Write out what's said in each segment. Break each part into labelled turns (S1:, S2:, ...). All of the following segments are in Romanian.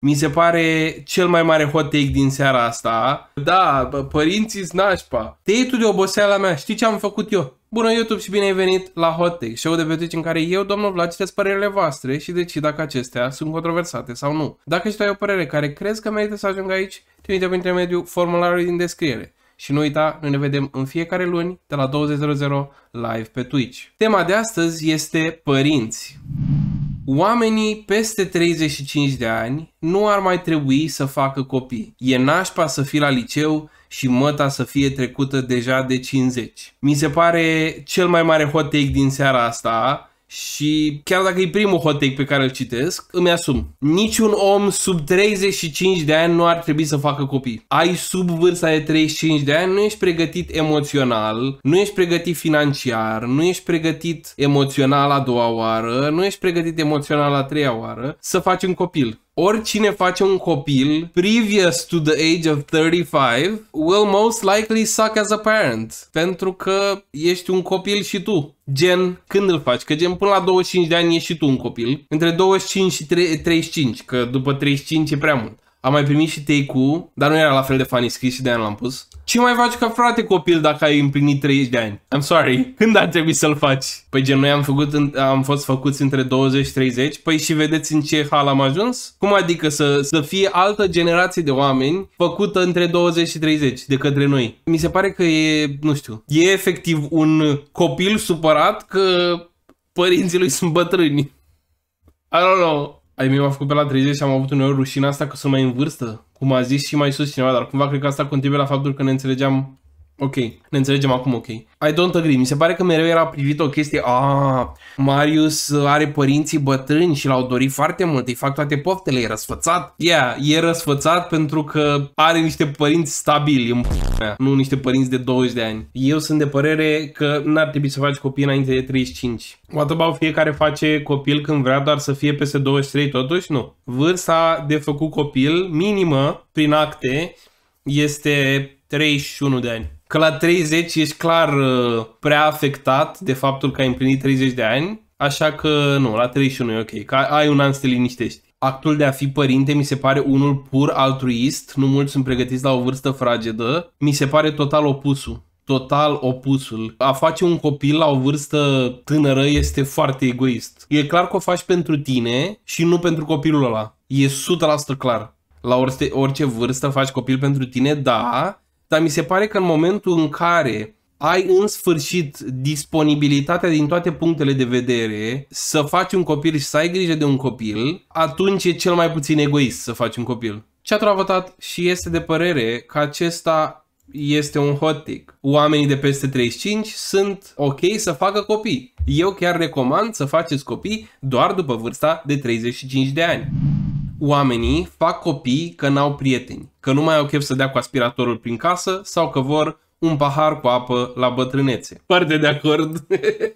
S1: Mi se pare cel mai mare hot take din seara asta. Da, bă, părinții znașpa. Te iei tu de oboseala mea. Știi ce am făcut eu? Bună YouTube și bine ai venit la Hot Take, show de pe Twitch în care eu, domnul Vlad, citesc părerile voastre și decid dacă acestea sunt controversate sau nu. Dacă și tu ai o părere care crezi că merită să ajungă aici, trimite prin intermediul formularului din descriere. Și nu uita, noi ne vedem în fiecare luni de la 20.00 live pe Twitch. Tema de astăzi este părinți. Oamenii peste 35 de ani nu ar mai trebui să facă copii. E nașpa să fii la liceu și măta să fie trecută deja de 50. Mi se pare cel mai mare hot take din seara asta și chiar dacă e primul hot take pe care îl citesc, îmi asum. Niciun om sub 35 de ani nu ar trebui să facă copii. Ai sub vârsta de 35 de ani, nu ești pregătit emoțional, nu ești pregătit financiar, nu ești pregătit emoțional a doua oară, nu ești pregătit emoțional a treia oară să faci un copil oricine face un copil previous to the age of 35 will most likely suck as a parent. Pentru că ești un copil și tu. Gen, când îl faci? Că gen până la 25 de ani ești și tu un copil. Între 25 și 35, că după 35 e prea mult. Am mai primit și take-ul, dar nu era la fel de fan scris și de aia l-am pus. Ce mai faci ca frate copil dacă ai împlinit 30 de ani? I'm sorry. Când ar trebui să-l faci? Păi gen, noi am, făcut, am fost făcuți între 20 și 30. Păi și vedeți în ce hal am ajuns? Cum adică să, să fie altă generație de oameni făcută între 20 și 30 de către noi? Mi se pare că e, nu știu, e efectiv un copil supărat că părinții lui sunt bătrâni. I don't know ai mei m-a făcut pe la 30 și am avut uneori rușina asta că sunt mai în vârstă, cum a zis și mai sus cineva, dar cumva cred că asta contribuie la faptul că ne înțelegeam Ok, ne înțelegem acum ok. I don't agree. Mi se pare că mereu era privit o chestie, a, Marius are părinții bătrâni și l-au dorit foarte mult, îi fac toate poftele, e răsfățat. Yeah, e răsfățat pentru că are niște părinți stabili în mea, nu niște părinți de 20 de ani. Eu sunt de părere că n-ar trebui să faci copii înainte de 35. What about fiecare face copil când vrea, dar să fie peste 23 totuși? Nu. Vârsta de făcut copil minimă prin acte este 31 de ani că la 30 ești clar uh, prea afectat de faptul că ai împlinit 30 de ani, așa că nu, la 31 e ok, că ai un an să te liniștești. Actul de a fi părinte mi se pare unul pur altruist, nu mulți sunt pregătiți la o vârstă fragedă, mi se pare total opusul total opusul. A face un copil la o vârstă tânără este foarte egoist. E clar că o faci pentru tine și nu pentru copilul ăla. E 100% clar. La orice, orice vârstă faci copil pentru tine, da, dar mi se pare că în momentul în care ai în sfârșit disponibilitatea din toate punctele de vedere să faci un copil și să ai grijă de un copil, atunci e cel mai puțin egoist să faci un copil. Ce a votat și este de părere că acesta este un hot take. Oamenii de peste 35 sunt ok să facă copii. Eu chiar recomand să faceți copii doar după vârsta de 35 de ani oamenii fac copii că n-au prieteni, că nu mai au chef să dea cu aspiratorul prin casă sau că vor un pahar cu apă la bătrânețe. Foarte de acord.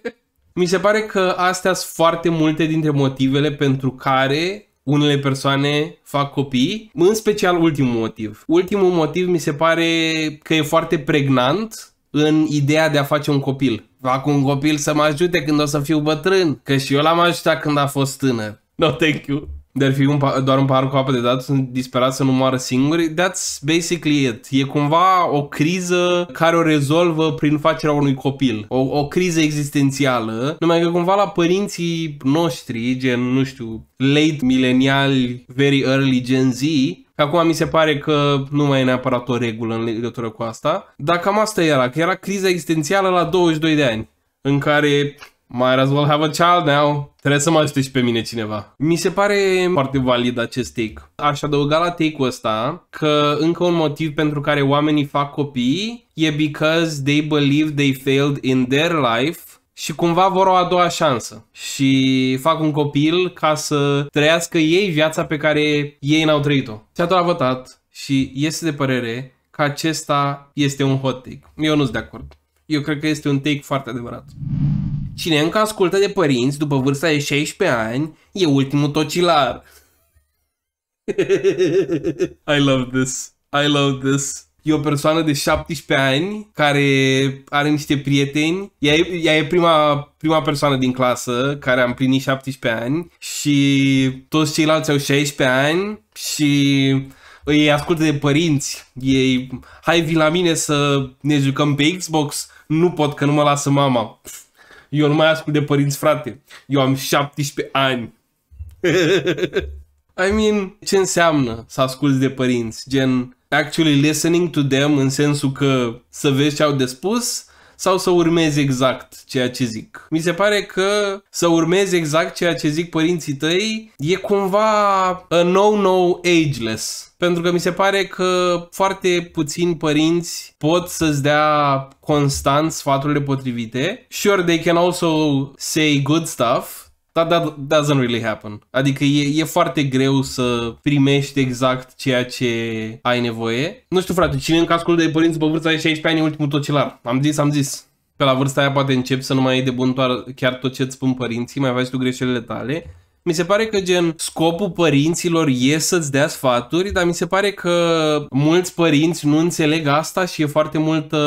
S1: Mi se pare că astea sunt foarte multe dintre motivele pentru care unele persoane fac copii, în special ultimul motiv. Ultimul motiv mi se pare că e foarte pregnant în ideea de a face un copil. Fac un copil să mă ajute când o să fiu bătrân, că și eu l-am ajutat când a fost tânăr. No, thank you de fi un, doar un pahar cu apă de dat, sunt disperați să nu moară singuri. That's basically it. E cumva o criză care o rezolvă prin facerea unui copil. O, o criză existențială, numai că cumva la părinții noștri, gen, nu știu, late mileniali, very early Gen Z, acum mi se pare că nu mai e neapărat o regulă în legătură cu asta. Dar cam asta era, că era criza existențială la 22 de ani, în care might as well have a child now. Trebuie să mă ajute și pe mine cineva. Mi se pare foarte valid acest take. Aș adăuga la take-ul ăsta că încă un motiv pentru care oamenii fac copii e because they believe they failed in their life și cumva vor o a doua șansă și fac un copil ca să trăiască ei viața pe care ei n-au trăit-o. Ce atunci a votat și este de părere că acesta este un hot take. Eu nu sunt de acord. Eu cred că este un take foarte adevărat. Cine încă ascultă de părinți după vârsta de 16 ani e ultimul tocilar. I love this. I love this. E o persoană de 17 ani care are niște prieteni. Ea e, ea e prima, prima persoană din clasă care a împlinit 17 ani și toți ceilalți au 16 ani și îi ascultă de părinți. Ei, hai vii la mine să ne jucăm pe Xbox. Nu pot că nu mă lasă mama. Eu nu mai ascult de părinți, frate. Eu am 17 ani. I mean, ce înseamnă să asculți de părinți? Gen, actually listening to them în sensul că să vezi ce au de spus sau să urmezi exact ceea ce zic. Mi se pare că să urmezi exact ceea ce zic părinții tăi e cumva a no-no ageless. Pentru că mi se pare că foarte puțini părinți pot să-ți dea constant sfaturile potrivite. Sure, they can also say good stuff, dar that doesn't really happen. Adică e, e foarte greu să primești exact ceea ce ai nevoie. Nu știu, frate, cine în cazul de părinți pe vârsta de 16 ani e ultimul tocilar. Am zis, am zis. Pe la vârsta aia poate începi să nu mai ai de bun chiar tot ce îți spun părinții, mai faci tu greșelile tale mi se pare că gen scopul părinților e să-ți dea sfaturi, dar mi se pare că mulți părinți nu înțeleg asta și e foarte multă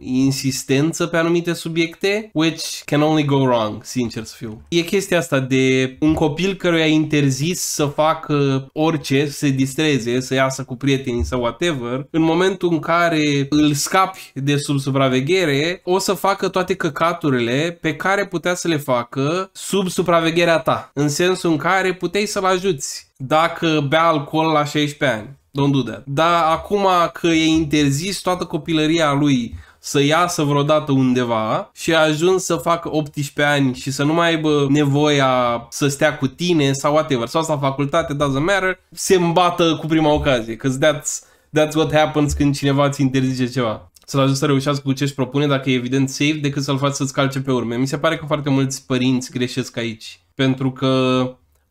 S1: insistență pe anumite subiecte, which can only go wrong, sincer să fiu. E chestia asta de un copil căruia interzis să facă orice, să se distreze, să iasă cu prietenii sau whatever, în momentul în care îl scapi de sub supraveghere, o să facă toate căcaturile pe care putea să le facă sub supravegherea ta. În sensul în care puteai să-l ajuți dacă bea alcool la 16 ani. Don't do that. Dar acum că e interzis toată copilăria lui să iasă vreodată undeva și a ajuns să facă 18 ani și să nu mai aibă nevoia să stea cu tine sau whatever, sau asta facultate, doesn't matter, se îmbată cu prima ocazie, că that's, that's what happens când cineva ți interzice ceva să-l ajut să reușească cu ce și propune dacă e evident safe decât să-l faci să-ți calce pe urme. Mi se pare că foarte mulți părinți greșesc aici pentru că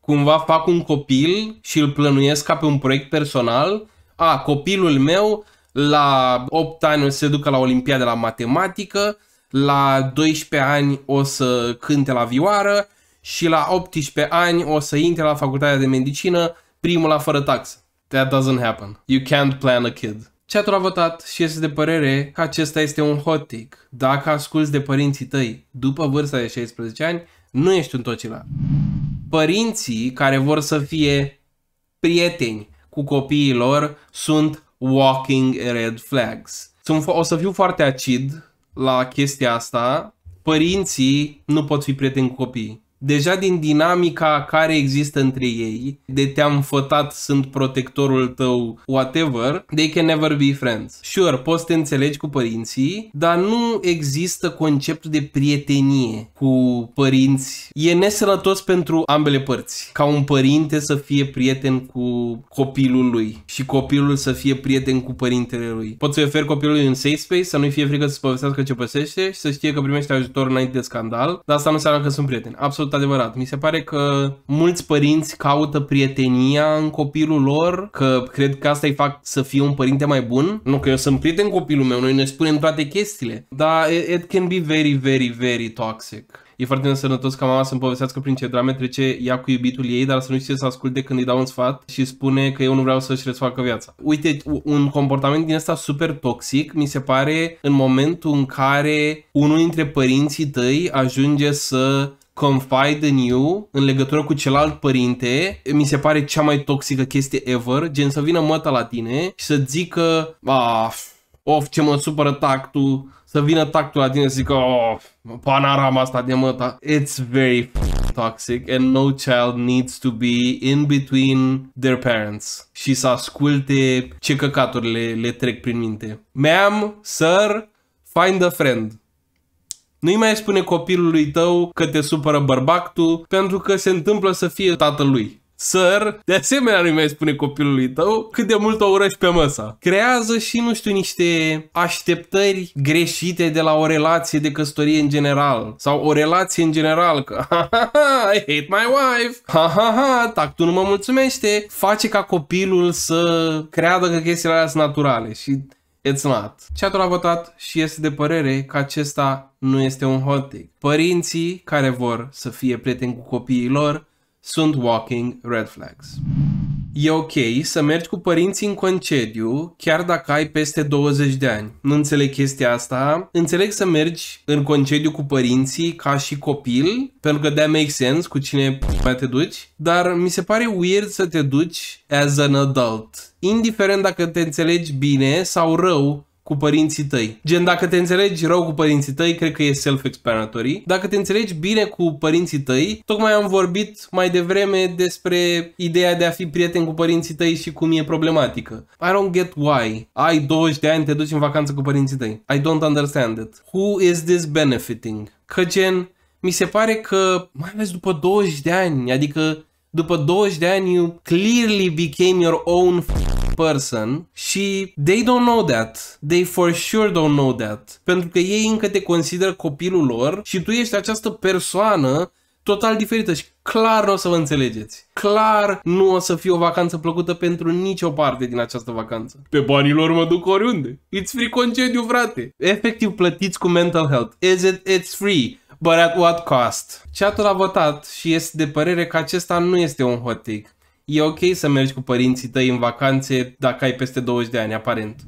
S1: cumva fac un copil și îl plănuiesc ca pe un proiect personal. A, copilul meu la 8 ani o să se ducă la Olimpiada la matematică, la 12 ani o să cânte la vioară și la 18 ani o să intre la facultatea de medicină, primul la fără taxă. That doesn't happen. You can't plan a kid. Chatul a votat și este de părere că acesta este un hot take. Dacă asculti de părinții tăi după vârsta de 16 ani, nu ești un tocilar. Părinții care vor să fie prieteni cu copiii lor sunt walking red flags. Sunt, o să fiu foarte acid la chestia asta. Părinții nu pot fi prieteni cu copiii. Deja din dinamica care există între ei, de te-am fătat, sunt protectorul tău, whatever, they can never be friends. Sure, poți să te înțelegi cu părinții, dar nu există conceptul de prietenie cu părinți. E nesănătos pentru ambele părți. Ca un părinte să fie prieten cu copilul lui și copilul să fie prieten cu părintele lui. Poți să-i oferi copilului un safe space, să nu-i fie frică să-ți povestească ce păsește și să știe că primește ajutor înainte de scandal, dar asta nu înseamnă că sunt prieteni. Absolut absolut adevărat. Mi se pare că mulți părinți caută prietenia în copilul lor, că cred că asta îi fac să fie un părinte mai bun. Nu, că eu sunt prieten copilul meu, noi ne spunem toate chestiile. Dar it can be very, very, very toxic. E foarte nesănătos ca mama să-mi povestească prin ce drame trece ea cu iubitul ei, dar să nu știe să asculte când îi dau un sfat și spune că eu nu vreau să-și resfacă viața. Uite, un comportament din asta super toxic mi se pare în momentul în care unul dintre părinții tăi ajunge să confide în you în legătură cu celălalt părinte, mi se pare cea mai toxică chestie ever, gen să vină măta la tine și să zică, ah, of, ce mă supără tactul, să vină tactul la tine și să zică, oh, panorama asta de măta. It's very toxic and no child needs to be in between their parents și să asculte ce căcaturi le, le trec prin minte. Ma'am, sir, find a friend. Nu-i mai spune copilului tău că te supără bărbactul pentru că se întâmplă să fie tatălui. Săr, de asemenea nu-i mai spune copilului tău cât de mult o urăști pe măsa. Creează și, nu știu, niște așteptări greșite de la o relație de căsătorie în general. Sau o relație în general, că ha, ha, ha, I hate my wife, ha, ha, ha, tactul nu mă mulțumește. Face ca copilul să creadă că chestiile alea sunt naturale și It's not. Chatul a votat și este de părere că acesta nu este un hot take. Părinții care vor să fie prieteni cu copiii lor sunt walking red flags e ok să mergi cu părinții în concediu chiar dacă ai peste 20 de ani. Nu înțeleg chestia asta. Înțeleg să mergi în concediu cu părinții ca și copil, pentru că de make sense cu cine mai te duci, dar mi se pare weird să te duci as an adult indiferent dacă te înțelegi bine sau rău cu părinții tăi. Gen, dacă te înțelegi rău cu părinții tăi, cred că e self-explanatory. Dacă te înțelegi bine cu părinții tăi, tocmai am vorbit mai devreme despre ideea de a fi prieten cu părinții tăi și cum e problematică. I don't get why. Ai 20 de ani, te duci în vacanță cu părinții tăi. I don't understand it. Who is this benefiting? Că gen, mi se pare că, mai ales după 20 de ani, adică după 20 de ani, you clearly became your own person și they don't know that. They for sure don't know that. Pentru că ei încă te consideră copilul lor și tu ești această persoană total diferită și clar nu o să vă înțelegeți. Clar nu o să fie o vacanță plăcută pentru nicio parte din această vacanță. Pe banii lor mă duc oriunde. It's free concediu, frate. Efectiv plătiți cu mental health. Is it, it's free. But at what cost? Chatul a votat și este de părere că acesta nu este un hot take e ok să mergi cu părinții tăi în vacanțe dacă ai peste 20 de ani, aparent.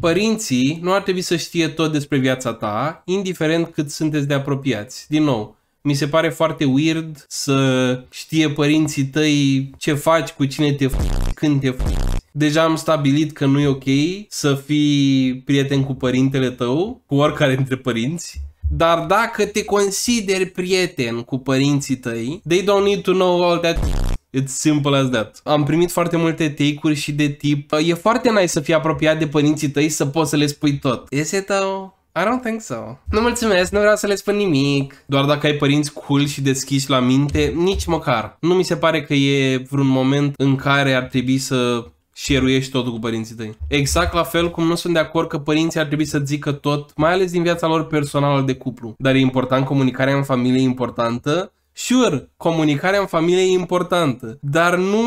S1: Părinții nu ar trebui să știe tot despre viața ta, indiferent cât sunteți de apropiați. Din nou, mi se pare foarte weird să știe părinții tăi ce faci, cu cine te f- când te f- Deja am stabilit că nu e ok să fii prieten cu părintele tău, cu oricare dintre părinți, dar dacă te consideri prieten cu părinții tăi, they don't need to know all that It's simple as that. Am primit foarte multe take-uri și de tip E foarte nice să fii apropiat de părinții tăi să poți să le spui tot. Is it though? I don't think so. Nu mulțumesc, nu vreau să le spun nimic. Doar dacă ai părinți cool și deschiși la minte, nici măcar. Nu mi se pare că e vreun moment în care ar trebui să șeruiești totul cu părinții tăi. Exact la fel cum nu sunt de acord că părinții ar trebui să zică tot, mai ales din viața lor personală de cuplu. Dar e important, comunicarea în familie e importantă Sure, comunicarea în familie e importantă, dar nu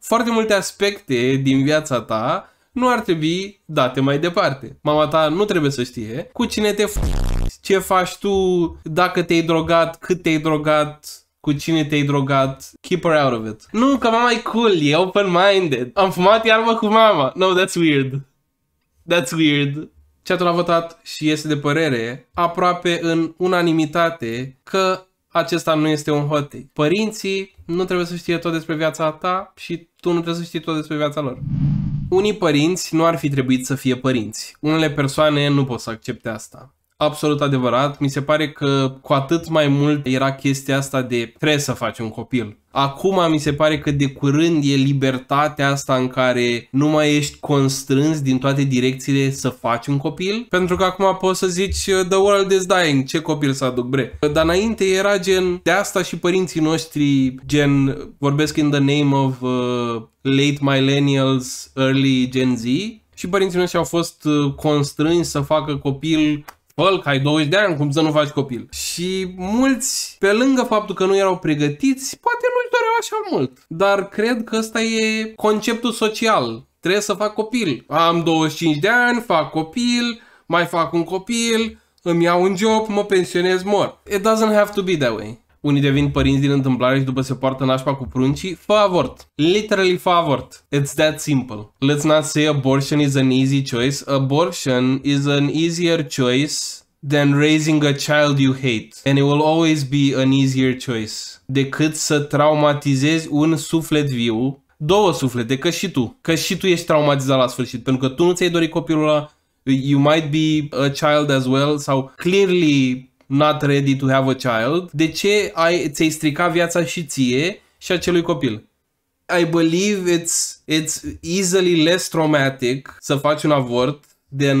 S1: foarte multe aspecte din viața ta nu ar trebui date mai departe. Mama ta nu trebuie să știe cu cine te f- ce faci tu, dacă te-ai drogat, cât te-ai drogat, cu cine te-ai drogat, keep her out of it. Nu, că mama e cool, e open-minded. Am fumat iarbă cu mama. No, that's weird. That's weird. Chatul a votat și este de părere aproape în unanimitate că acesta nu este un hot take. Părinții nu trebuie să știe tot despre viața ta și tu nu trebuie să știi tot despre viața lor. Unii părinți nu ar fi trebuit să fie părinți. Unele persoane nu pot să accepte asta absolut adevărat. Mi se pare că cu atât mai mult era chestia asta de trebuie să faci un copil. Acum mi se pare că de curând e libertatea asta în care nu mai ești constrâns din toate direcțiile să faci un copil, pentru că acum poți să zici the world is dying, ce copil să aduc bre. Dar înainte era gen de asta și părinții noștri gen vorbesc in the name of uh, late millennials, early Gen Z și părinții noștri au fost uh, constrânși să facă copil fălc, ai 20 de ani, cum să nu faci copil. Și mulți, pe lângă faptul că nu erau pregătiți, poate nu i doreau așa mult. Dar cred că ăsta e conceptul social. Trebuie să fac copil. Am 25 de ani, fac copil, mai fac un copil, îmi iau un job, mă pensionez, mor. It doesn't have to be that way. Unii devin părinți din întâmplare și după se poartă nașpa cu pruncii. Fă avort. Literally fă avort. It's that simple. Let's not say abortion is an easy choice. Abortion is an easier choice than raising a child you hate. And it will always be an easier choice. Decât să traumatizezi un suflet viu două suflete, că și tu, că și tu ești traumatizat la sfârșit, pentru că tu nu ți-ai dorit copilul ăla, you might be a child as well, sau clearly not ready to have a child, de ce ai, ți-ai stricat viața și ție și acelui copil? I believe it's, it's easily less traumatic să faci un avort than,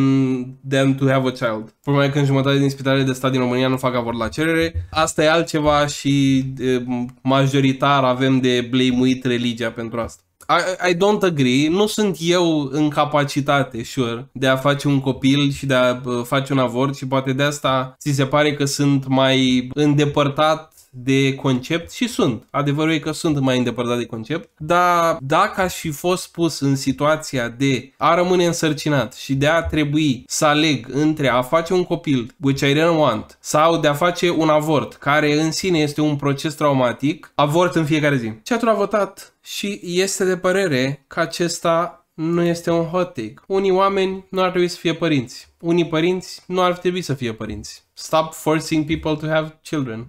S1: than to have a child. Problema e că în jumătate din spitalele de stat din România nu fac avort la cerere. Asta e altceva și e, eh, majoritar avem de blamuit religia pentru asta. I, I don't agree, nu sunt eu în capacitate, sure, de a face un copil și de a face un avort și poate de asta ți se pare că sunt mai îndepărtat de concept și sunt. Adevărul e că sunt mai îndepărtat de concept, dar dacă aș fi fost pus în situația de a rămâne însărcinat și de a trebui să aleg între a face un copil, which I don't want, sau de a face un avort, care în sine este un proces traumatic, avort în fiecare zi. chat a votat și este de părere că acesta nu este un hot take. Unii oameni nu ar trebui să fie părinți. Unii părinți nu ar trebui să fie părinți. Stop forcing people to have children.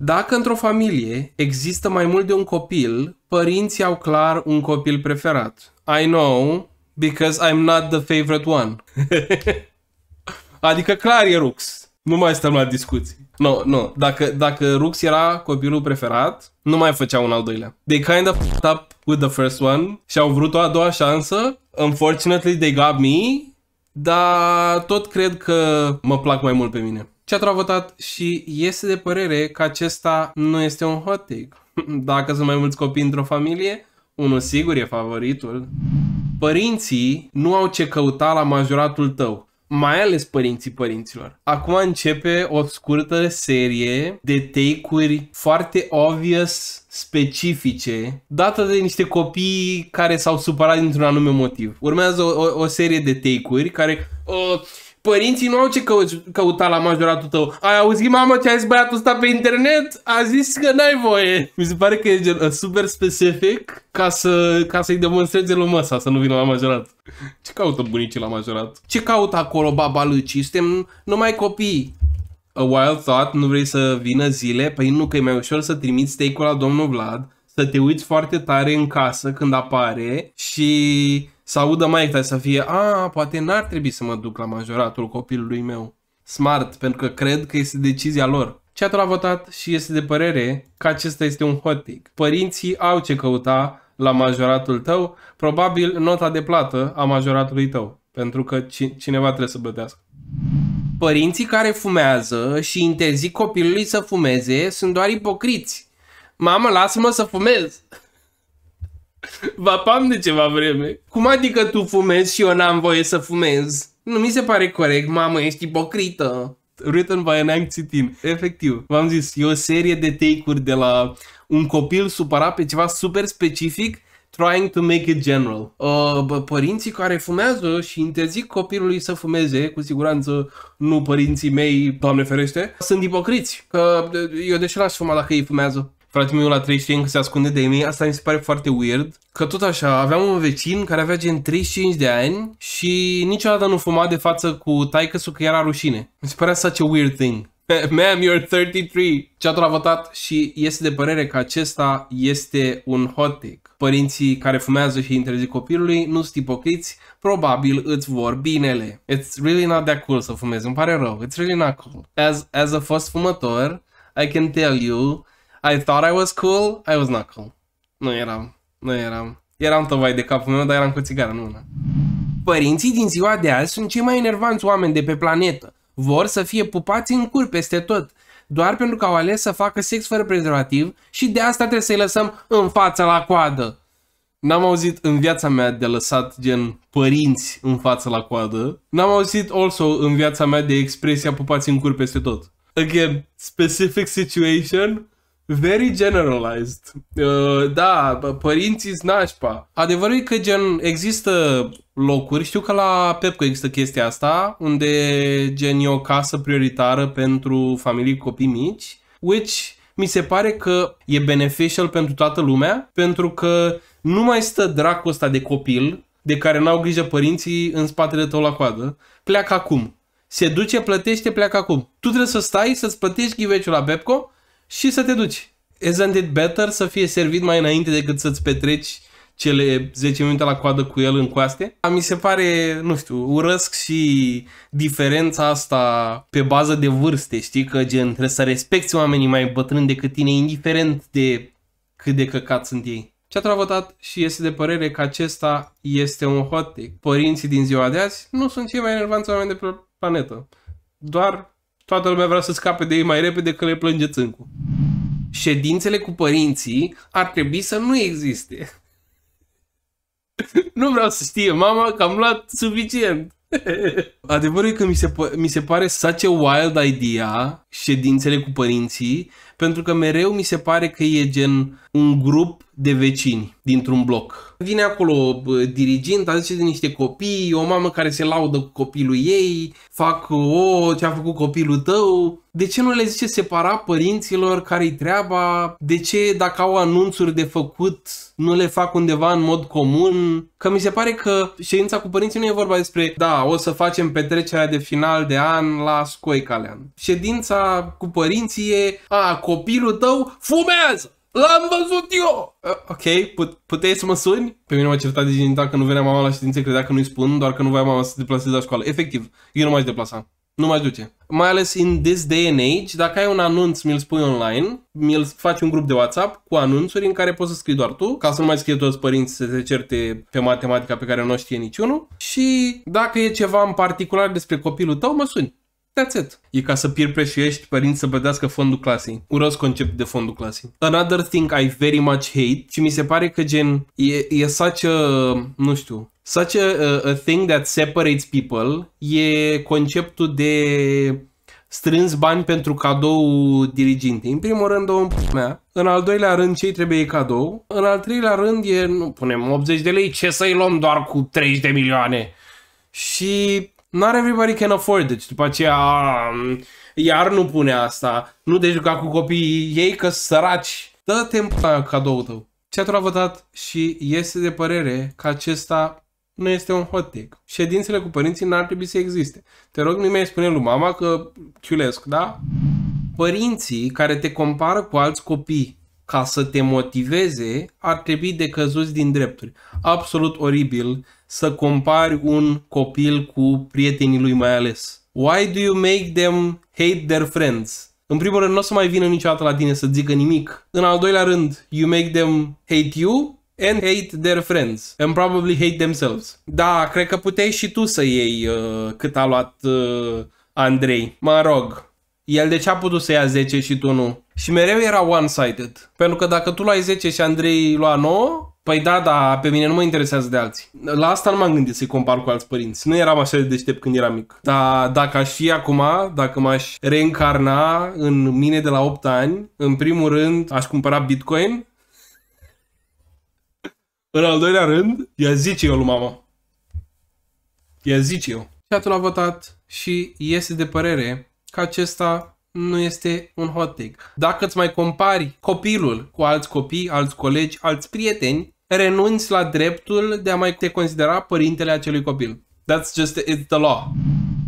S1: Dacă într-o familie există mai mult de un copil, părinții au clar un copil preferat. I know, because I'm not the favorite one. adică clar e Rux. Nu mai stăm la discuții. Nu, no, nu. No. Dacă, dacă Rux era copilul preferat, nu mai făcea un al doilea. They kind of fucked up with the first one și au vrut o a doua șansă. Unfortunately, they got me. Dar tot cred că mă plac mai mult pe mine. Ceatru a votat și este de părere că acesta nu este un hot take. Dacă sunt mai mulți copii într-o familie, unul sigur e favoritul. Părinții nu au ce căuta la majoratul tău mai ales părinții părinților. Acum începe o scurtă serie de take-uri foarte obvious, specifice, dată de niște copii care s-au supărat dintr-un anume motiv. Urmează o, o, o serie de take-uri care... Uh, Părinții nu au ce cău- căuta la majoratul tău. Ai auzit, mamă, ce a zis băiatul ăsta pe internet? A zis că n-ai voie. Mi se pare că e gen uh, super specific ca, să, ca să-i demonstreze lui măsa să nu vină la majorat. Ce caută bunicii la majorat? Ce caută acolo babalucii? Suntem numai copii. A wild thought, nu vrei să vină zile? Păi nu, că e mai ușor să trimiți steak la domnul Vlad, să te uiți foarte tare în casă când apare și să audă maica să fie, a, poate n-ar trebui să mă duc la majoratul copilului meu. Smart, pentru că cred că este decizia lor. Chatul a votat și este de părere că acesta este un hot take. Părinții au ce căuta la majoratul tău, probabil nota de plată a majoratului tău, pentru că cineva trebuie să plătească. Părinții care fumează și interzic copilului să fumeze sunt doar ipocriți. Mamă, lasă-mă să fumez! Vapam de ceva vreme. Cum adică tu fumezi și eu n-am voie să fumez? Nu mi se pare corect, mamă, ești ipocrită. Written by an Anxitin. Efectiv, v-am zis, e o serie de take-uri de la un copil supărat pe ceva super specific trying to make it general. Uh, bă, părinții care fumează și interzic copilului să fumeze, cu siguranță nu părinții mei, doamne ferește, sunt ipocriți. Că eu de ce l-aș fuma dacă ei fumează? fratele meu la 35 încă se ascunde de mine, asta mi se pare foarte weird. Că tot așa, aveam un vecin care avea gen 35 de ani și niciodată nu fuma de față cu taică că era rușine. Mi se părea such a weird thing. Ma'am, you're 33! Chatul a votat și este de părere că acesta este un hot take. Părinții care fumează și interzic copilului nu sunt ipocriți, probabil îți vor binele. It's really not that cool să fumezi, îmi pare rău, it's really not cool. As, as a fost fumător, I can tell you I thought I was cool, I was not cool. Nu eram, nu eram. Eram tovai de capul meu, dar eram cu țigară în mână. Părinții din ziua de azi sunt cei mai enervanți oameni de pe planetă. Vor să fie pupați în cur peste tot, doar pentru că au ales să facă sex fără prezervativ și de asta trebuie să-i lăsăm în fața la coadă. N-am auzit în viața mea de lăsat gen părinți în față la coadă. N-am auzit also în viața mea de expresia pupați în cur peste tot. Again, specific situation, Very generalized. Uh, da, părinții nașpa. Adevărul e că gen există locuri, știu că la Pepco există chestia asta, unde gen e o casă prioritară pentru familii cu copii mici, which mi se pare că e beneficial pentru toată lumea, pentru că nu mai stă dracul ăsta de copil, de care n-au grijă părinții în spatele tău la coadă, pleacă acum. Se duce, plătește, pleacă acum. Tu trebuie să stai, să-ți plătești ghiveciul la Pepco și să te duci. Isn't it better să fie servit mai înainte decât să-ți petreci cele 10 minute la coadă cu el în coaste? Mi se pare, nu știu, urăsc și diferența asta pe bază de vârste, știi? Că gen trebuie să respecti oamenii mai bătrâni decât tine, indiferent de cât de căcat sunt ei. Ce a votat și este de părere că acesta este un hot take. Părinții din ziua de azi nu sunt cei mai enervanți oameni de pe planetă. Doar toată lumea vrea să scape de ei mai repede că le plânge țâncul. Ședințele cu părinții ar trebui să nu existe. nu vreau să știe mama că am luat suficient. Adevărul e că mi se, mi se pare such a wild idea ședințele cu părinții, pentru că mereu mi se pare că e gen un grup de vecini dintr-un bloc. Vine acolo dirigint, aduce de niște copii, o mamă care se laudă cu copilul ei, fac, o, ce-a făcut copilul tău. De ce nu le zice separa părinților care-i treaba? De ce, dacă au anunțuri de făcut, nu le fac undeva în mod comun? Că mi se pare că ședința cu părinții nu e vorba despre, da, o să facem petrecerea de final de an la Scoicalean. Ședința cu părinții e, a, copilul tău fumează! L-am văzut eu! Uh, ok, put, puteai să mă suni? Pe mine m-a certat de genita că nu venea mama la ședințe, credea că nu-i spun, doar că nu voia mama să se deplaseze la școală. Efectiv, eu nu m-aș deplasa. Nu m-aș duce. Mai ales in this day and age, dacă ai un anunț, mi-l spui online, mi-l faci un grup de WhatsApp cu anunțuri în care poți să scrii doar tu, ca să nu mai scrie toți părinții să se certe pe matematica pe care nu o știe niciunul. Și dacă e ceva în particular despre copilul tău, mă suni. That's it. E ca să peer pressurești părinți să plătească fondul clasei. Uros concept de fondul clasei. Another thing I very much hate și mi se pare că gen e, e such a, nu știu, such a, a thing that separates people e conceptul de strâns bani pentru cadou diriginte. În primul rând o mea, în al doilea rând cei trebuie cadou, în al treilea rând e, nu punem 80 de lei, ce să-i luăm doar cu 30 de milioane? Și Not everybody can afford, deci după aceea mm, iar nu pune asta, nu de juca cu copiii ei că săraci. dă la cadou tău. Ce a votat și este de părere că acesta nu este un hot take. Ședințele cu părinții n-ar trebui să existe. Te rog, nu mi mai spune lui mama că ciulesc, da? Părinții care te compară cu alți copii ca să te motiveze, ar trebui decăzuți din drepturi. Absolut oribil să compari un copil cu prietenii lui mai ales. Why do you make them hate their friends? În primul rând, nu o să mai vină niciodată la tine să zică nimic. În al doilea rând, you make them hate you and hate their friends and probably hate themselves. Da, cred că puteai și tu să iei uh, cât a luat uh, Andrei. Mă rog, el de ce a putut să ia 10 și tu nu? Și mereu era one-sided. Pentru că dacă tu luai 10 și Andrei lua 9, Păi da, da, pe mine nu mă interesează de alții. La asta nu m-am gândit să-i compar cu alți părinți. Nu eram așa de deștept când eram mic. Dar dacă aș fi acum, dacă m-aș reîncarna în mine de la 8 ani, în primul rând aș cumpăra Bitcoin. În al doilea rând, i zice eu lui mama. i zice eu. Chatul a votat și este de părere că acesta nu este un hot take. Dacă îți mai compari copilul cu alți copii, alți colegi, alți prieteni, renunți la dreptul de a mai te considera părintele acelui copil. That's just it's the law.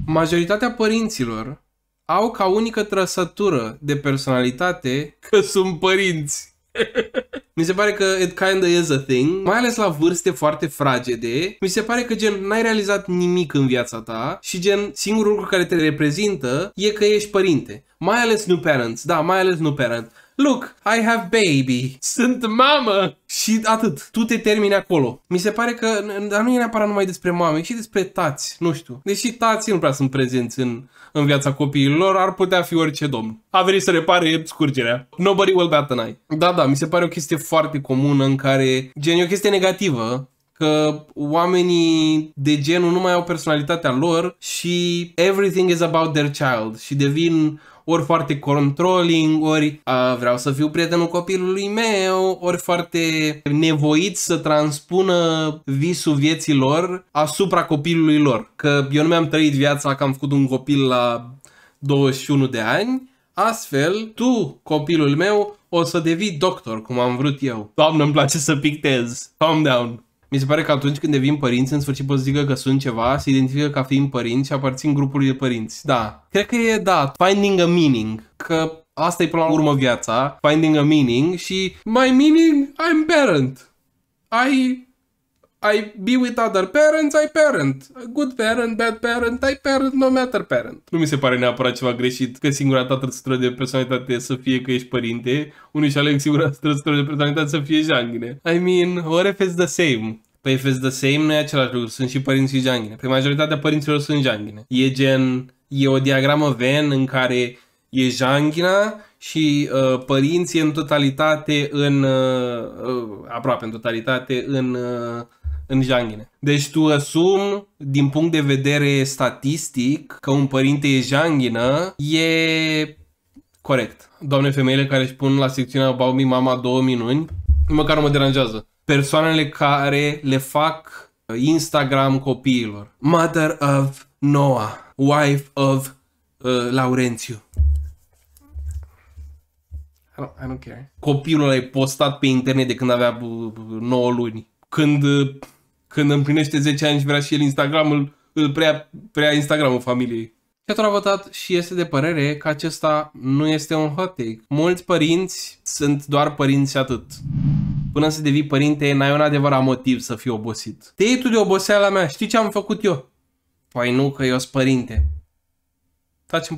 S1: Majoritatea părinților au ca unică trăsătură de personalitate că sunt părinți. Mi se pare că it kinda is a thing, mai ales la vârste foarte fragede. Mi se pare că gen n-ai realizat nimic în viața ta și gen singurul lucru care te reprezintă e că ești părinte. Mai ales nu parents, da, mai ales nu parent. Look, I have baby. Sunt mamă! Și atât. Tu te termini acolo. Mi se pare că, dar nu e neapărat numai despre mame, e și despre tați, nu știu. Deși tații nu prea sunt prezenți în, în viața copiilor, ar putea fi orice domn. A venit să repare scurgerea. Nobody will bat an eye. Da, da, mi se pare o chestie foarte comună în care, gen, e o chestie negativă, că oamenii de genul nu mai au personalitatea lor și everything is about their child și devin ori foarte controlling, ori a, vreau să fiu prietenul copilului meu, ori foarte nevoit să transpună visul vieții lor asupra copilului lor. Că eu nu mi-am trăit viața că am făcut un copil la 21 de ani, Astfel, tu, copilul meu, o să devii doctor, cum am vrut eu. Doamne, îmi place să pictez. Calm down. Mi se pare că atunci când devin părinți, în sfârșit poți zică că sunt ceva, se identifică ca fiind părinți și aparțin grupului de părinți. Da. Cred că e, da, finding a meaning. Că asta e până la urmă viața, finding a meaning și my meaning, I'm parent. I I be with other parents, I parent. Good parent, bad parent, I parent, no matter parent. Nu mi se pare neapărat ceva greșit că singura ta trăsătură de personalitate să fie că ești părinte, unii și aleg singura trăsătură de personalitate să fie janghine. I mean, what if it's the same? Păi if it's the same nu e același lucru, sunt și părinții janghine. Pe păi majoritatea părinților sunt janghine. E gen, e o diagramă Venn în care e janghina și uh, părinții în totalitate în, uh, uh aproape în totalitate în uh, în janghine. Deci tu asum din punct de vedere statistic că un părinte e janghină e corect. Doamne, femeile care își pun la secțiunea Baumi Mama două minuni, măcar nu mă deranjează. Persoanele care le fac uh, Instagram copiilor. Mother of Noah, wife of uh, Laurențiu. I don't, I don't care. Copilul ăla e postat pe internet de când avea 9 uh, luni. Când uh, când împlinește 10 ani și vrea și el Instagramul, îl prea, prea Instagramul familiei. Chetul a votat și este de părere că acesta nu este un hot take. Mulți părinți sunt doar părinți și atât. Până să devii părinte, n-ai un adevărat motiv să fii obosit. Te iei tu de oboseala mea, știi ce am făcut eu? Păi nu, că eu sunt părinte. Taci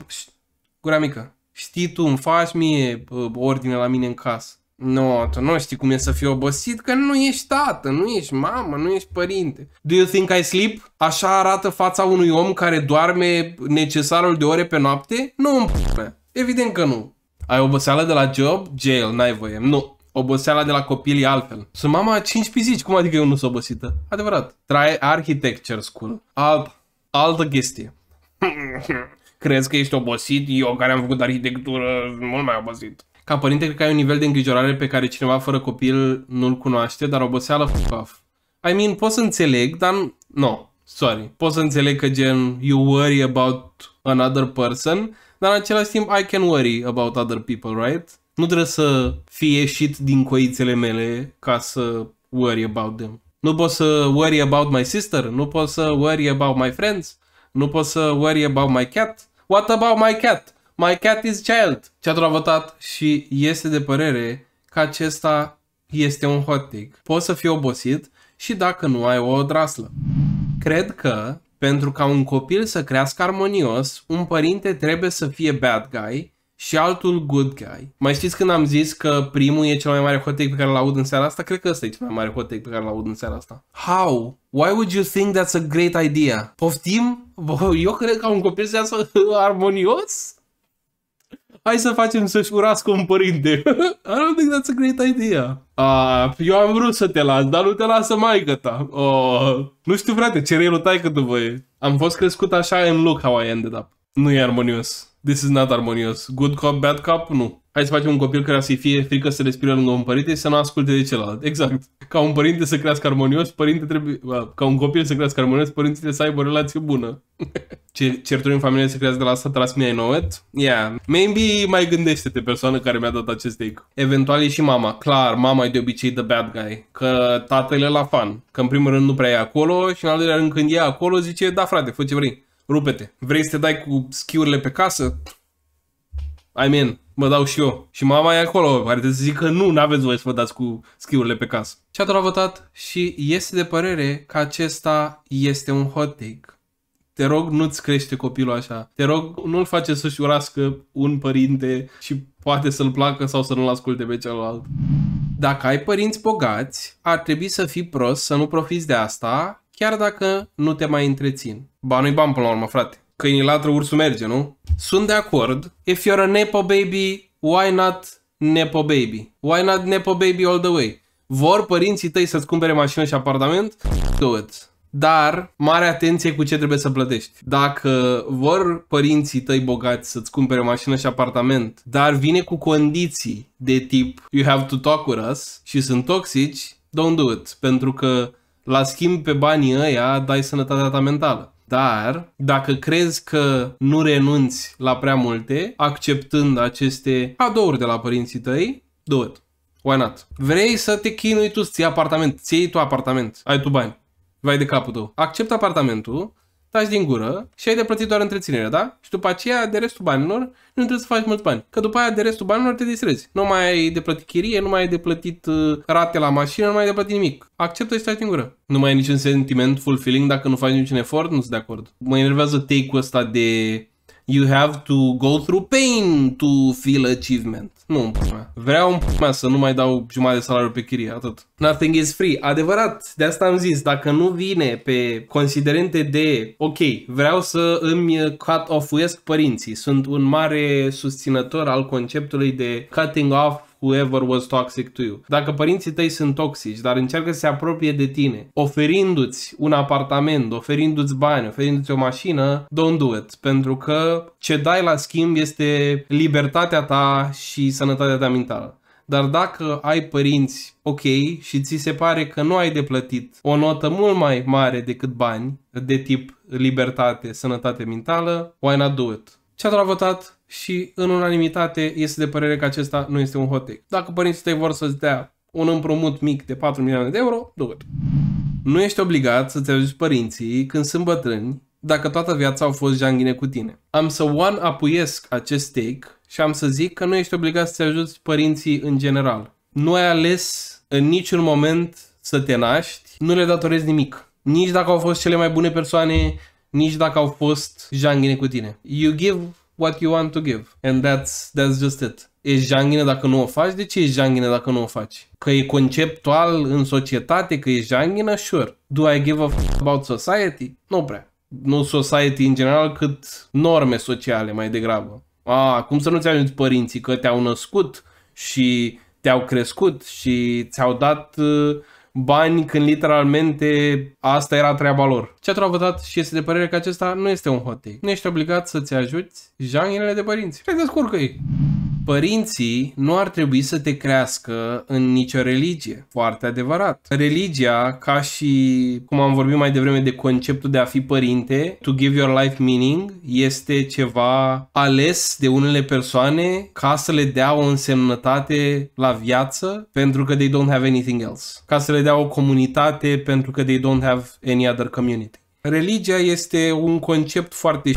S1: gura mică. Știi tu, îmi faci mie uh, ordine la mine în casă. No, tu nu știi cum e să fii obosit, că nu ești tată, nu ești mamă, nu ești părinte. Do you think I sleep? Așa arată fața unui om care doarme necesarul de ore pe noapte? Nu îmi Evident că nu. Ai oboseală de la job? Jail, n-ai voie. Nu. Oboseala de la copil e altfel. Sunt mama 5 fizici, cum adică eu nu sunt obosită? Adevărat. Try architecture school. Alt, altă chestie. Crezi că ești obosit? Eu care am făcut arhitectură, mult mai obosit. Ca părinte, cred că ai un nivel de îngrijorare pe care cineva fără copil nu-l cunoaște, dar oboseală fuck off. I mean, pot să înțeleg, dar no, sorry. Pot să înțeleg că gen you worry about another person, dar în același timp I can worry about other people, right? Nu trebuie să fie ieșit din coițele mele ca să worry about them. Nu pot să worry about my sister, nu pot să worry about my friends, nu pot să worry about my cat. What about my cat? My Cat is Child, ce-a votat și este de părere că acesta este un hot take. Poți să fii obosit și dacă nu ai o odraslă. Cred că, pentru ca un copil să crească armonios, un părinte trebuie să fie bad guy și altul good guy. Mai știți când am zis că primul e cel mai mare hot take pe care l-aud în seara asta? Cred că ăsta e cel mai mare hot take pe care l-aud în seara asta. How? Why would you think that's a great idea? Poftim? Eu cred că un copil să iasă armonios? hai să facem să-și urască un părinte. I don't think that's a great idea. Uh, eu am vrut să te las, dar nu te lasă mai ta. Uh, nu știu, frate, ce lui taică tu voi. Am fost crescut așa în look how I ended up. Nu e armonios. This is not armonios. Good cop, bad cop, nu hai să facem un copil care să-i fie frică să respire lângă un părinte și să nu asculte de celălalt. Exact. Ca un părinte să crească armonios, părinte trebuie, ca un copil să crească armonios, părinții să aibă o relație bună. Ce certuri în familie se creează de la asta, tras mi-ai nouet? Yeah. Maybe mai gândește-te persoană care mi-a dat acest take. Eventual e și mama. Clar, mama e de obicei the bad guy. Că tatăl e la fan. Că în primul rând nu prea e acolo și în al doilea rând când e acolo zice, da frate, fă ce vrei. Rupete. Vrei să te dai cu schiurile pe casă? I mean, mă dau și eu. Și mama e acolo, care trebuie să zic că nu, n-aveți voie să vă dați cu schiurile pe casă. Chatul a votat și este de părere că acesta este un hot take. Te rog, nu-ți crește copilul așa. Te rog, nu-l face să-și urască un părinte și poate să-l placă sau să nu-l asculte pe celălalt. Dacă ai părinți bogați, ar trebui să fii prost, să nu profiți de asta, chiar dacă nu te mai întrețin. Ba nu-i bani până la urmă, frate câinii latră, ursul merge, nu? Sunt de acord. If you're a Nepo baby, why not Nepo baby? Why not Nepo baby all the way? Vor părinții tăi să-ți cumpere mașină și apartament? Do it. Dar mare atenție cu ce trebuie să plătești. Dacă vor părinții tăi bogați să-ți cumpere mașină și apartament, dar vine cu condiții de tip you have to talk with us și sunt toxici, don't do it, pentru că la schimb pe banii ăia dai sănătatea ta mentală. Dar dacă crezi că nu renunți la prea multe, acceptând aceste cadouri de la părinții tăi, do it. Why not? Vrei să te chinui tu, ți apartament, ți tu apartament, ai tu bani, vai de capul tău. Accept apartamentul, tași din gură și ai de plătit doar întreținerea, da? Și după aceea, de restul banilor, nu trebuie să faci mulți bani. Că după aia, de restul banilor, te distrezi. Nu mai ai de plătit chirie, nu mai ai de plătit uh, rate la mașină, nu mai ai de plătit nimic. Acceptă și tași din gură. Nu mai ai niciun sentiment fulfilling dacă nu faci niciun efort, nu sunt de acord. Mă enervează take-ul ăsta de You have to go through pain to feel achievement. Nu, în mea. Vreau în mea să nu mai dau jumătate de salariu pe chirie, atât. Nothing is free. Adevărat, de asta am zis, dacă nu vine pe considerente de, ok, vreau să îmi cut off-uiesc părinții, sunt un mare susținător al conceptului de cutting off whoever was toxic to you. Dacă părinții tăi sunt toxici, dar încearcă să se apropie de tine, oferindu-ți un apartament, oferindu-ți bani, oferindu-ți o mașină, don't do it. Pentru că ce dai la schimb este libertatea ta și sănătatea ta mentală. Dar dacă ai părinți ok și ți se pare că nu ai de plătit o notă mult mai mare decât bani de tip libertate, sănătate mentală, why not do it? Ce a votat? și în unanimitate este de părere că acesta nu este un hot take. Dacă părinții tăi vor să-ți dea un împrumut mic de 4 milioane de euro, du -te. Nu ești obligat să-ți ajuți părinții când sunt bătrâni dacă toată viața au fost janghine cu tine. Am să one-apuiesc acest take și am să zic că nu ești obligat să-ți ajuți părinții în general. Nu ai ales în niciun moment să te naști, nu le datorezi nimic. Nici dacă au fost cele mai bune persoane, nici dacă au fost janghine cu tine. You give what you want to give. And that's, that's just it. E janghină dacă nu o faci? De ce e janghină dacă nu o faci? Că e conceptual în societate, că e janghină? Sure. Do I give a f about society? Nu prea. Nu society în general, cât norme sociale mai degrabă. A, cum să nu-ți ajungi părinții că te-au născut și te-au crescut și ți-au dat uh, bani când literalmente asta era treaba lor. Ce a votat și este de părere că acesta nu este un hot take. Nu ești obligat să-ți ajuți janghinele de părinți. Te descurcă ei. Părinții nu ar trebui să te crească în nicio religie. Foarte adevărat. Religia, ca și cum am vorbit mai devreme de conceptul de a fi părinte, to give your life meaning, este ceva ales de unele persoane ca să le dea o însemnătate la viață pentru că they don't have anything else. Ca să le dea o comunitate pentru că they don't have any other community. Religia este un concept foarte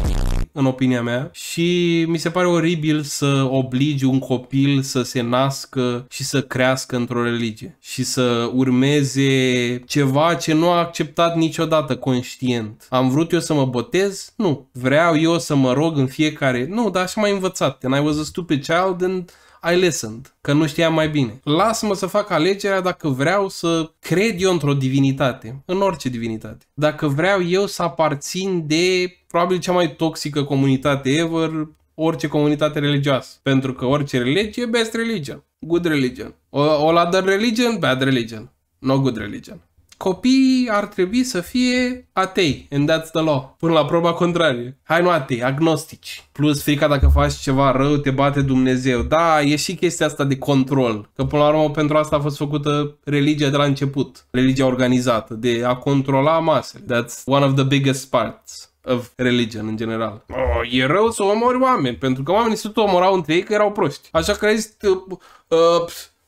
S1: în opinia mea și mi se pare oribil să obligi un copil să se nască și să crească într-o religie și să urmeze ceva ce nu a acceptat niciodată conștient. Am vrut eu să mă botez? Nu. Vreau eu să mă rog în fiecare? Nu, dar așa m-ai învățat. And I was a stupid child and I listened, că nu știam mai bine. Lasă-mă să fac alegerea dacă vreau să cred eu într-o divinitate, în orice divinitate. Dacă vreau eu să aparțin de probabil cea mai toxică comunitate ever, orice comunitate religioasă. Pentru că orice religie best religion, good religion. All other religion, bad religion, no good religion copiii ar trebui să fie atei, and that's the law, până la proba contrarie. Hai nu atei, agnostici. Plus frica dacă faci ceva rău, te bate Dumnezeu. Da, e și chestia asta de control, că până la urmă pentru asta a fost făcută religia de la început, religia organizată, de a controla masele. That's one of the biggest parts of religion în general. Oh, e rău să omori oameni, pentru că oamenii se tot omorau între ei că erau proști. Așa că ai zis, uh, uh,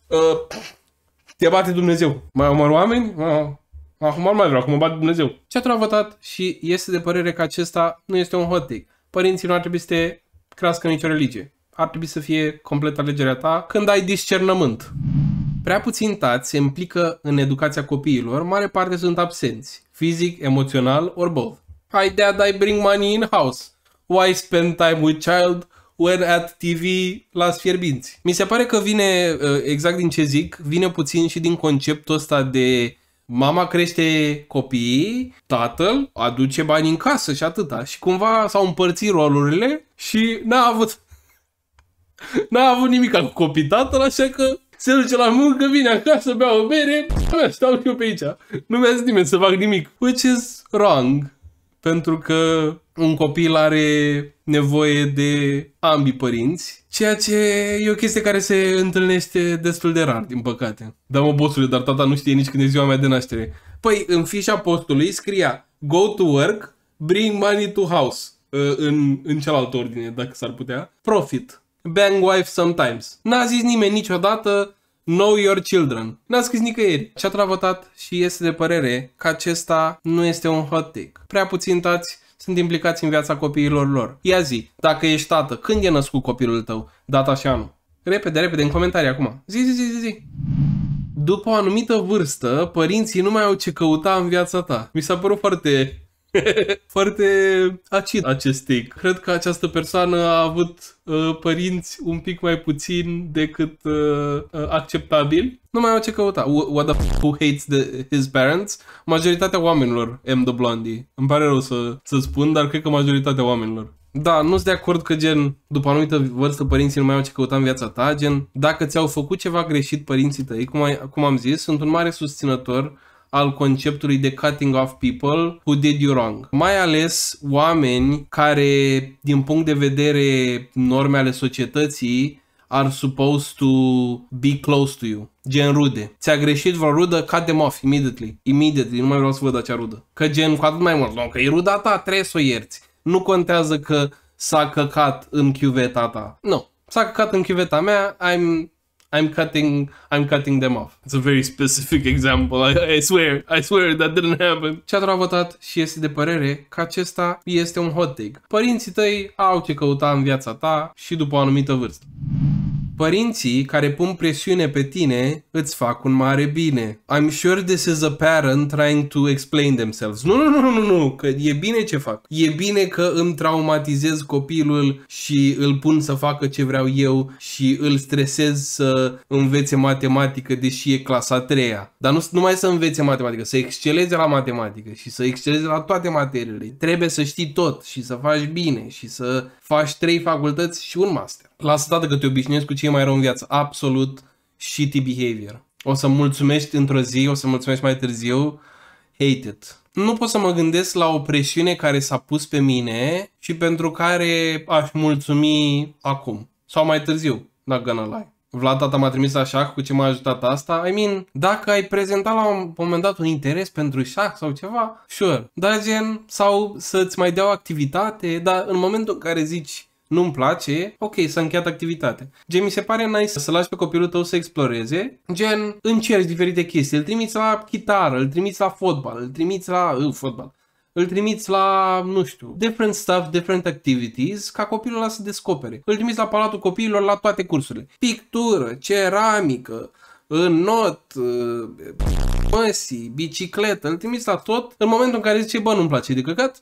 S1: uh, te bate Dumnezeu. Mai omor oameni? Acum Acum mai vreau, acum bate Dumnezeu. Ce a votat și este de părere că acesta nu este un hot take. Părinții nu ar trebui să te crească în nicio religie. Ar trebui să fie complet alegerea ta când ai discernământ. Prea puțin tați se implică în educația copiilor, mare parte sunt absenți, fizic, emoțional, or both. Hai dad, I bring money in house. Why spend time with child? when at TV la sfierbinți. Mi se pare că vine, uh, exact din ce zic, vine puțin și din conceptul ăsta de mama crește copiii, tatăl aduce bani în casă și atâta. Și cumva s-au împărțit rolurile și n-a avut N-a avut nimic cu copii tatăl, așa că se duce la muncă, vine acasă, bea o bere, stau eu pe aici. Nu mi-a zis nimeni să fac nimic. Which is wrong pentru că un copil are nevoie de ambii părinți, ceea ce e o chestie care se întâlnește destul de rar, din păcate. Da, mă, bosule, dar tata nu știe nici când e ziua mea de naștere. Păi, în fișa postului scria Go to work, bring money to house. Ă, în, în cealaltă ordine, dacă s-ar putea. Profit. Bang wife sometimes. N-a zis nimeni niciodată Know Your Children. N-a scris nicăieri. Ce a travătat și este de părere că acesta nu este un hot take. Prea puțin tați sunt implicați în viața copiilor lor. Ia zi, dacă ești tată, când e născut copilul tău? Data și anul. Repede, repede, în comentarii acum. Zi, zi, zi, zi, zi. După o anumită vârstă, părinții nu mai au ce căuta în viața ta. Mi s-a părut foarte foarte acid acest tic. Cred că această persoană a avut uh, părinți un pic mai puțin decât uh, uh acceptabil. Nu mai au ce căuta. What the f- who hates the, his parents? Majoritatea oamenilor M. The Blondie. Îmi pare rău să, să spun, dar cred că majoritatea oamenilor. Da, nu sunt de acord că gen, după anumită vârstă, părinții nu mai au ce căuta în viața ta, gen, dacă ți-au făcut ceva greșit părinții tăi, cum, ai, cum am zis, sunt un mare susținător al conceptului de cutting off people who did you wrong. Mai ales oameni care, din punct de vedere norme ale societății, are supposed to be close to you. Gen rude. Ți-a greșit vreo rudă, cut them off immediately. Immediately, nu mai vreau să văd acea rudă. Că gen, cu atât mai mult, nu, că e ruda ta, trebuie să o ierți. Nu contează că s-a căcat în chiuveta ta. Nu. No. S-a căcat în chiuveta mea, I'm I'm cutting I'm cutting them off. It's a very specific example. I, I swear, I swear that didn't happen. Chatru a votat și este de părere că acesta este un hot take. Părinții tăi au ce căuta în viața ta și după o anumită vârstă. Părinții care pun presiune pe tine îți fac un mare bine. I'm sure this is a parent trying to explain themselves. Nu, nu, nu, nu, nu, că e bine ce fac. E bine că îmi traumatizez copilul și îl pun să facă ce vreau eu și îl stresez să învețe matematică deși e clasa 3 -a. Dar nu numai să învețe matematică, să exceleze la matematică și să exceleze la toate materiile. Trebuie să știi tot și să faci bine și să faci trei facultăți și un master lasă dată că te obișnuiești cu cei mai rău în viață. Absolut shitty behavior. O să mulțumești într-o zi, o să mulțumești mai târziu. Hate it. Nu pot să mă gândesc la o presiune care s-a pus pe mine și pentru care aș mulțumi acum. Sau mai târziu, dacă gonna lie. Vlad tata m-a trimis la șah, cu ce m-a ajutat asta? I mean, dacă ai prezentat la un moment dat un interes pentru șah sau ceva, sure. Dar gen, sau să-ți mai dea o activitate, dar în momentul în care zici nu-mi place, ok, s-a încheiat activitatea. Gen, mi se pare nice să lași pe copilul tău să exploreze, gen, încerci diferite chestii, îl trimiți la chitară, îl trimiți la fotbal, îl trimiți la... Uh, fotbal îl trimiți la, nu știu, different stuff, different activities, ca copilul ăla să descopere. Îl trimiți la Palatul Copiilor la toate cursurile. Pictură, ceramică, uh, not, uh, măsii, bicicletă, îl trimiți la tot. În momentul în care zice, bă, nu-mi place de căcat,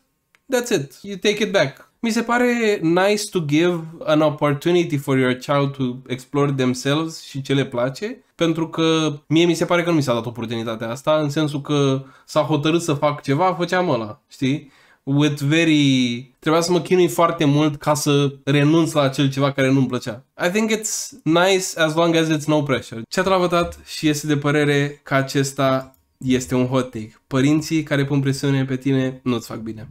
S1: That's it. You take it back. Mi se pare nice to give an opportunity for your child to explore themselves și ce le place, pentru că mie mi se pare că nu mi s-a dat oportunitatea asta, în sensul că s-a hotărât să fac ceva, făceam ăla, știi? with very... Trebuia să mă chinui foarte mult ca să renunț la acel ceva care nu-mi plăcea. I think it's nice as long as it's no pressure. Ce a și este de părere că acesta este un hot take. Părinții care pun presiune pe tine nu-ți fac bine.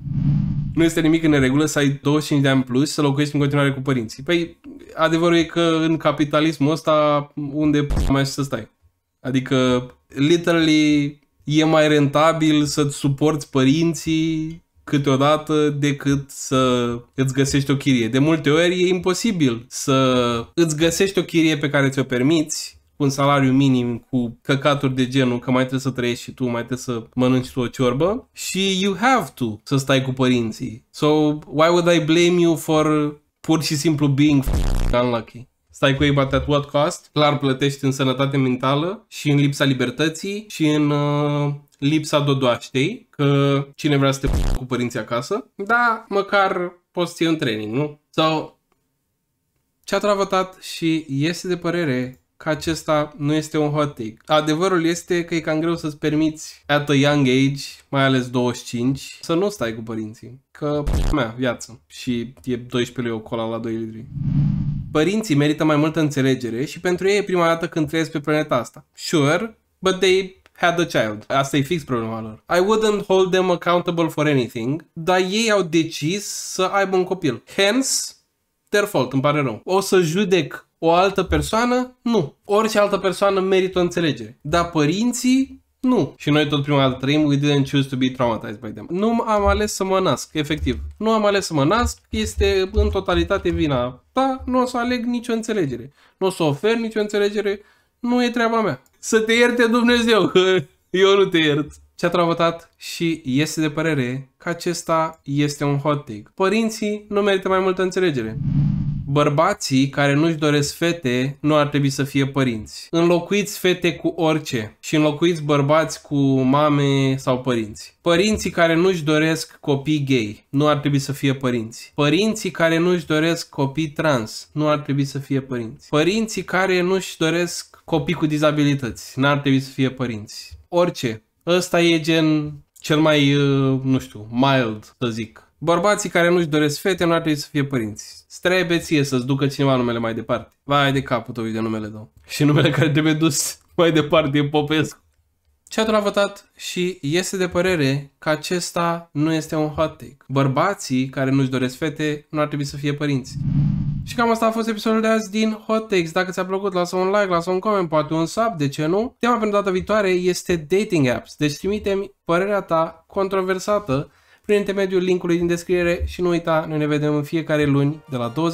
S1: Nu este nimic în regulă să ai 25 de ani plus să locuiești în continuare cu părinții. Păi, adevărul e că în capitalismul ăsta, unde mai să stai? Adică, literally, e mai rentabil să-ți suporți părinții câteodată decât să îți găsești o chirie. De multe ori e imposibil să îți găsești o chirie pe care ți-o permiți un salariu minim cu căcaturi de genul că mai trebuie să trăiești și tu, mai trebuie să mănânci tu o ciorbă și you have to să stai cu părinții. So why would I blame you for pur și simplu being unlucky? Stai cu ei, but at what cost? Clar plătești în sănătate mentală și în lipsa libertății și în uh, lipsa dodoaștei, că cine vrea să te cu părinții acasă, dar măcar poți ții un training, nu? so, ce-a travătat și este de părere că acesta nu este un hot take. Adevărul este că e cam greu să-ți permiți at a young age, mai ales 25, să nu stai cu părinții. Că mea, viață. Și e 12 lei o cola la 2 litri. Părinții merită mai multă înțelegere și pentru ei e prima dată când trăiesc pe planeta asta. Sure, but they had a child. Asta e fix problema lor. I wouldn't hold them accountable for anything, dar ei au decis să aibă un copil. Hence, their fault, îmi pare rău. O să judec o altă persoană, nu. Orice altă persoană merită o înțelegere. Dar părinții nu. Și noi tot prima dată trăim, we didn't choose to be traumatized by them. Nu am ales să mă nasc, efectiv. Nu am ales să mă nasc, este în totalitate vina ta, nu o să aleg nicio înțelegere. Nu o să ofer nicio înțelegere, nu e treaba mea. Să te ierte Dumnezeu, eu nu te iert. Ce-a travătat și este de părere că acesta este un hot take. Părinții nu merită mai multă înțelegere. Bărbații care nu-și doresc fete nu ar trebui să fie părinți. Înlocuiți fete cu orice și înlocuiți bărbați cu mame sau părinți. Părinții care nu-și doresc copii gay nu ar trebui să fie părinți. Părinții care nu-și doresc copii trans nu ar trebui să fie părinți. Părinții care nu-și doresc copii cu dizabilități nu ar trebui să fie părinți. Orice. Ăsta e gen cel mai, uh, nu știu, mild, să zic, Bărbații care nu-și doresc fete nu ar trebui să fie părinți. Trebuie ție să-ți ducă cineva numele mai departe. Vai de capul tău de numele tău. Și numele care trebuie dus mai departe e Popescu. Chatul a votat și este de părere că acesta nu este un hot take. Bărbații care nu-și doresc fete nu ar trebui să fie părinți. Și cam asta a fost episodul de azi din Hot Takes. Dacă ți-a plăcut, lasă un like, lasă un coment, poate un sub, de ce nu? Tema pentru data viitoare este dating apps, deci trimite-mi părerea ta controversată prin intermediul linkului din descriere și nu uita, noi ne vedem în fiecare luni de la 20.00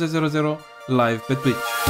S1: live pe Twitch.